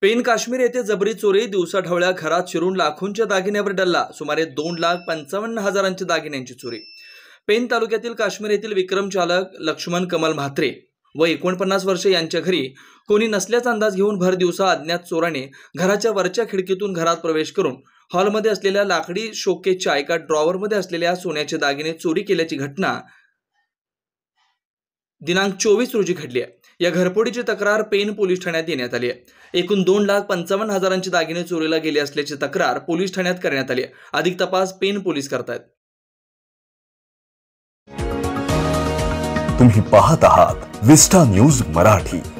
pen Kashmir येथे जबरी चोरी दिवसा घरात शिरून लाखोंच्या दागिन्यावर डल्ला सुमारे दोन लाख पंचावन्न हजारांच्या दागिन्यांची चोरी पेन तालुक्यातील काश्मीर येथील विक्रम चालक लक्ष्मण कमल म्हात्रे व एकोणपन्नास वर्षे यांच्या घरी कोणी नसल्याचा अंदाज घेऊन भर दिवसा अज्ञात चोराने घराच्या वरच्या खिडकीतून घरात प्रवेश करून हॉलमध्ये असलेल्या लाकडी शोकेच्या एका ड्रॉवरमध्ये असलेल्या सोन्याचे दागिने चोरी केल्याची घटना दिनांक चोवीस रोजी घडली आहे या घरपोडीची तक्रार पेन पोलीस ठाण्यात देण्यात आली आहे एकूण दोन लाख पंचावन्न हजारांचे दागिने चोरीला गेले असल्याची तक्रार पोलीस ठाण्यात करण्यात आली आहे अधिक तपास पेन पोलीस करतायत तुम्ही पाहत आहात विस्टा न्यूज मराठी